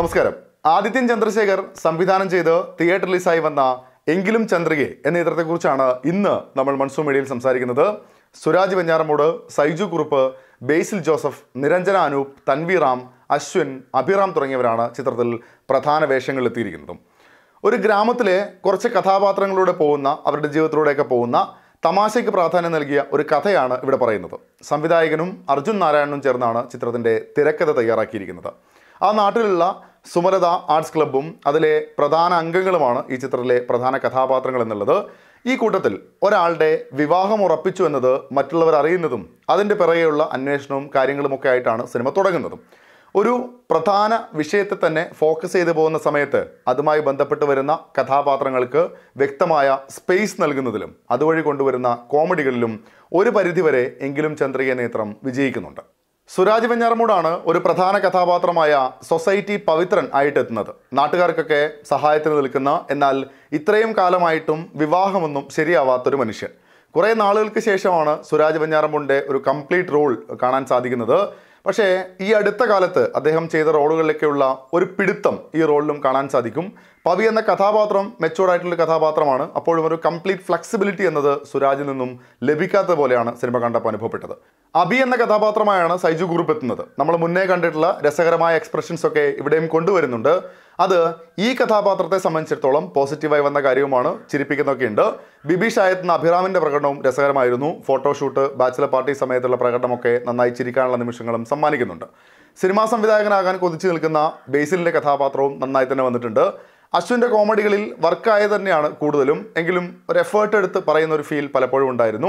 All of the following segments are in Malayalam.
നമസ്കാരം ആദിത്യൻ ചന്ദ്രശേഖർ സംവിധാനം ചെയ്ത് തിയേറ്റർ റിലീസായി വന്ന എങ്കിലും ചന്ദ്രികെ എന്ന ചിത്രത്തെക്കുറിച്ചാണ് ഇന്ന് നമ്മൾ മൺസൂൺ മീഡിയയിൽ സംസാരിക്കുന്നത് സുരാജ് വെഞ്ഞാറമൂട് സൈജു കുറുപ്പ് ബേസിൽ ജോസഫ് നിരഞ്ജന അനൂപ് തൻവിറാം അശ്വിൻ അഭിറാം തുടങ്ങിയവരാണ് ചിത്രത്തിൽ പ്രധാന വേഷങ്ങളിലെത്തിയിരിക്കുന്നതും ഒരു ഗ്രാമത്തിലെ കുറച്ച് കഥാപാത്രങ്ങളിലൂടെ പോകുന്ന അവരുടെ ജീവിതത്തിലൂടെയൊക്കെ പോകുന്ന തമാശയ്ക്ക് പ്രാധാന്യം നൽകിയ ഒരു കഥയാണ് ഇവിടെ പറയുന്നത് സംവിധായകനും അർജുൻ നാരായണനും ചേർന്നാണ് ചിത്രത്തിൻ്റെ തിരക്കഥ തയ്യാറാക്കിയിരിക്കുന്നത് ആ നാട്ടിലുള്ള സുമലത ആർട്സ് ക്ലബ്ബും അതിലെ പ്രധാന അംഗങ്ങളുമാണ് ഈ ചിത്രത്തിലെ പ്രധാന കഥാപാത്രങ്ങൾ എന്നുള്ളത് ഈ കൂട്ടത്തിൽ ഒരാളുടെ വിവാഹം ഉറപ്പിച്ചു എന്നത് മറ്റുള്ളവർ അറിയുന്നതും അതിൻ്റെ പിറകെയുള്ള അന്വേഷണവും കാര്യങ്ങളുമൊക്കെ ആയിട്ടാണ് സിനിമ തുടങ്ങുന്നതും ഒരു പ്രധാന വിഷയത്തെ തന്നെ ഫോക്കസ് ചെയ്തു പോകുന്ന സമയത്ത് അതുമായി ബന്ധപ്പെട്ട് വരുന്ന കഥാപാത്രങ്ങൾക്ക് വ്യക്തമായ സ്പേസ് നൽകുന്നതിലും അതുവഴി കൊണ്ടുവരുന്ന കോമഡികളിലും ഒരു പരിധിവരെ എങ്കിലും ചന്ദ്രിക നേത്രം വിജയിക്കുന്നുണ്ട് സുരാജ് വെഞ്ഞാറമൂടാണ് ഒരു പ്രധാന കഥാപാത്രമായ സൊസൈറ്റി പവിത്രൻ ആയിട്ടെത്തുന്നത് നാട്ടുകാർക്കൊക്കെ സഹായത്തിന് നിൽക്കുന്ന എന്നാൽ ഇത്രയും കാലമായിട്ടും വിവാഹമൊന്നും ശരിയാവാത്തൊരു മനുഷ്യൻ കുറേ നാളുകൾക്ക് ശേഷമാണ് സുരാജ് വെഞ്ഞാറമൂടിൻ്റെ ഒരു കംപ്ലീറ്റ് റോൾ കാണാൻ സാധിക്കുന്നത് പക്ഷേ ഈ അടുത്ത കാലത്ത് അദ്ദേഹം ചെയ്ത റോളുകളിലൊക്കെയുള്ള ഒരു പിടുത്തം ഈ റോളിലും കാണാൻ സാധിക്കും പവി എന്ന കഥാപാത്രം ആയിട്ടുള്ള കഥാപാത്രമാണ് അപ്പോഴും ഒരു കംപ്ലീറ്റ് ഫ്ലെക്സിബിലിറ്റി എന്നത് സുരാജിൽ നിന്നും ലഭിക്കാത്ത പോലെയാണ് സിനിമ കണ്ടപ്പോൾ അനുഭവപ്പെട്ടത് അബി എന്ന കഥാപാത്രമായാണ് സൈജു ഗ്രൂപ്പ് എത്തുന്നത് നമ്മൾ മുന്നേ കണ്ടിട്ടുള്ള രസകരമായ എക്സ്പ്രഷൻസ് ഒക്കെ ഇവിടെയും കൊണ്ടുവരുന്നുണ്ട് അത് ഈ കഥാപാത്രത്തെ സംബന്ധിച്ചിടത്തോളം പോസിറ്റീവായി വന്ന കാര്യവുമാണ് ചിരിപ്പിക്കുന്നൊക്കെയുണ്ട് ബിബീഷ് ആയത്തുന്ന അഭിറാമിൻ്റെ പ്രകടനവും രസകരമായിരുന്നു ഫോട്ടോഷൂട്ട് ബാച്ചിലർ പാർട്ടി സമയത്തുള്ള പ്രകടനമൊക്കെ നന്നായി ചിരിക്കാനുള്ള നിമിഷങ്ങളും സമ്മാനിക്കുന്നുണ്ട് സിനിമാ സംവിധായകനാകാൻ കൊതിച്ചു നിൽക്കുന്ന ബേസിലിൻ്റെ കഥാപാത്രവും നന്നായി തന്നെ വന്നിട്ടുണ്ട് അശ്വിൻ്റെ കോമഡികളിൽ വർക്കായ തന്നെയാണ് കൂടുതലും എങ്കിലും ഒരു എഫേർട്ട് എടുത്ത് പറയുന്ന ഒരു ഫീൽ പലപ്പോഴും ഉണ്ടായിരുന്നു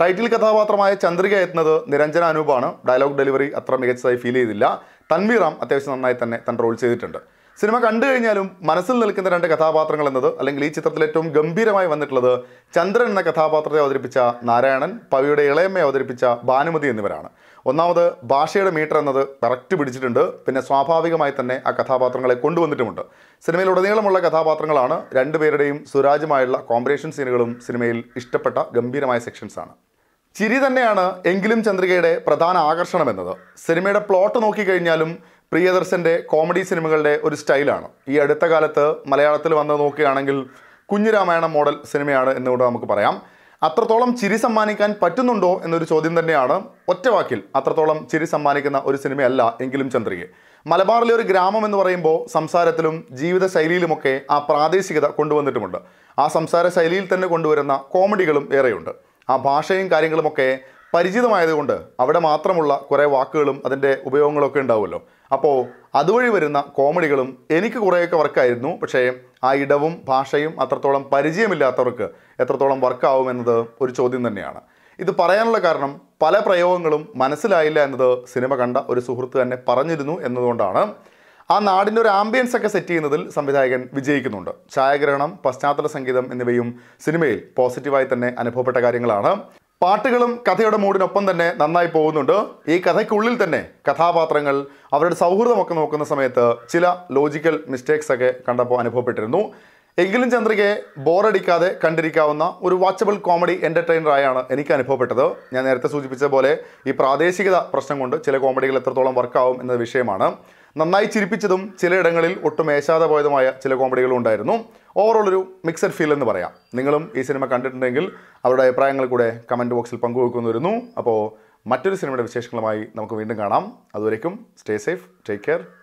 ടൈറ്റിൽ കഥാപാത്രമായ ചന്ദ്രിക എത്തുന്നത് നിരഞ്ജന അനൂപാണ് ഡയലോഗ് ഡെലിവറി അത്ര മികച്ചതായി ഫീൽ ചെയ്തില്ല തൻവീറാം അത്യാവശ്യം നന്നായി തന്നെ തൻ്റെ റോൾ ചെയ്തിട്ടുണ്ട് സിനിമ കണ്ടു കഴിഞ്ഞാലും മനസ്സിൽ നിൽക്കുന്ന രണ്ട് കഥാപാത്രങ്ങൾ എന്നത് അല്ലെങ്കിൽ ഈ ചിത്രത്തിൽ ഏറ്റവും ഗംഭീരമായി വന്നിട്ടുള്ളത് ചന്ദ്രൻ എന്ന കഥാപാത്രത്തെ അവതരിപ്പിച്ച നാരായണൻ പവിയുടെ ഇളയമ്മയെ അവതരിപ്പിച്ച ഭാനുമതി എന്നിവരാണ് ഒന്നാമത് ഭാഷയുടെ മീറ്റർ എന്നത് കറക്റ്റ് പിടിച്ചിട്ടുണ്ട് പിന്നെ സ്വാഭാവികമായി തന്നെ ആ കഥാപാത്രങ്ങളെ കൊണ്ടുവന്നിട്ടുമുണ്ട് സിനിമയിൽ ഉടനീളമുള്ള കഥാപാത്രങ്ങളാണ് രണ്ടുപേരുടെയും സുരാജുമായുള്ള കോമ്പറേഷൻ സീനുകളും സിനിമയിൽ ഇഷ്ടപ്പെട്ട ഗംഭീരമായ സെക്ഷൻസാണ് ചിരി തന്നെയാണ് എങ്കിലും ചന്ദ്രികയുടെ പ്രധാന ആകർഷണം എന്നത് സിനിമയുടെ പ്ലോട്ട് നോക്കിക്കഴിഞ്ഞാലും പ്രിയദർശൻ്റെ കോമഡി സിനിമകളുടെ ഒരു സ്റ്റൈലാണ് ഈ അടുത്ത കാലത്ത് മലയാളത്തിൽ വന്ന് നോക്കുകയാണെങ്കിൽ കുഞ്ഞുരാമായണം മോഡൽ സിനിമയാണ് എന്നുകൂടെ നമുക്ക് പറയാം അത്രത്തോളം ചിരി സമ്മാനിക്കാൻ പറ്റുന്നുണ്ടോ എന്നൊരു ചോദ്യം തന്നെയാണ് ഒറ്റവാക്കിൽ അത്രത്തോളം ചിരി സമ്മാനിക്കുന്ന ഒരു സിനിമയല്ല എങ്കിലും ചന്ദ്രികെ മലബാറിലെ ഒരു ഗ്രാമം എന്ന് പറയുമ്പോൾ സംസാരത്തിലും ജീവിത ശൈലിയിലുമൊക്കെ ആ പ്രാദേശികത കൊണ്ടുവന്നിട്ടുമുണ്ട് ആ സംസാര ശൈലിയിൽ തന്നെ കൊണ്ടുവരുന്ന കോമഡികളും ഏറെയുണ്ട് ആ ഭാഷയും കാര്യങ്ങളുമൊക്കെ പരിചിതമായതുകൊണ്ട് അവിടെ മാത്രമുള്ള കുറേ വാക്കുകളും അതിൻ്റെ ഉപയോഗങ്ങളൊക്കെ ഉണ്ടാവുമല്ലോ അപ്പോൾ അതുവഴി വരുന്ന കോമഡികളും എനിക്ക് കുറേയൊക്കെ വർക്കായിരുന്നു പക്ഷേ ആ ഇടവും ഭാഷയും അത്രത്തോളം പരിചയമില്ലാത്തവർക്ക് എത്രത്തോളം വർക്കാവും എന്നത് ഒരു ചോദ്യം തന്നെയാണ് ഇത് പറയാനുള്ള കാരണം പല പ്രയോഗങ്ങളും മനസ്സിലായില്ല എന്നത് സിനിമ കണ്ട ഒരു സുഹൃത്ത് തന്നെ പറഞ്ഞിരുന്നു എന്നതുകൊണ്ടാണ് ആ നാടിൻ്റെ ഒരു ആംബിയൻസ് ഒക്കെ സെറ്റ് ചെയ്യുന്നതിൽ സംവിധായകൻ വിജയിക്കുന്നുണ്ട് ഛായാഗ്രഹണം പശ്ചാത്തല സംഗീതം എന്നിവയും സിനിമയിൽ പോസിറ്റീവായി തന്നെ അനുഭവപ്പെട്ട കാര്യങ്ങളാണ് പാട്ടുകളും കഥയുടെ മൂടിനൊപ്പം തന്നെ നന്നായി പോകുന്നുണ്ട് ഈ കഥയ്ക്കുള്ളിൽ തന്നെ കഥാപാത്രങ്ങൾ അവരുടെ സൗഹൃദമൊക്കെ നോക്കുന്ന സമയത്ത് ചില ലോജിക്കൽ മിസ്റ്റേക്സ് ഒക്കെ കണ്ടപ്പോൾ അനുഭവപ്പെട്ടിരുന്നു എങ്കിലും ചന്ദ്രികയെ ബോറടിക്കാതെ കണ്ടിരിക്കാവുന്ന ഒരു വാച്ചബിൾ കോമഡി എൻ്റർടൈനറായാണ് എനിക്ക് അനുഭവപ്പെട്ടത് ഞാൻ നേരത്തെ സൂചിപ്പിച്ച പോലെ ഈ പ്രാദേശികത പ്രശ്നം കൊണ്ട് ചില കോമഡികൾ എത്രത്തോളം വർക്കാവും എന്ന വിഷയമാണ് നന്നായി ചിരിപ്പിച്ചതും ചിലയിടങ്ങളിൽ ഒട്ടും ഏശാതെ പോയതുമായ ചില കോമഡികളും ഉണ്ടായിരുന്നു ഓവറോൾ ഒരു മിക്സഡ് ഫീൽ എന്ന് പറയാം നിങ്ങളും ഈ സിനിമ കണ്ടിട്ടുണ്ടെങ്കിൽ അവരുടെ അഭിപ്രായങ്ങൾ കൂടെ കമൻറ്റ് ബോക്സിൽ പങ്കുവെക്കുന്നു അപ്പോൾ മറ്റൊരു സിനിമയുടെ വിശേഷങ്ങളുമായി നമുക്ക് വീണ്ടും കാണാം അതുവരേക്കും സ്റ്റേ സേഫ് ടേക്ക് കെയർ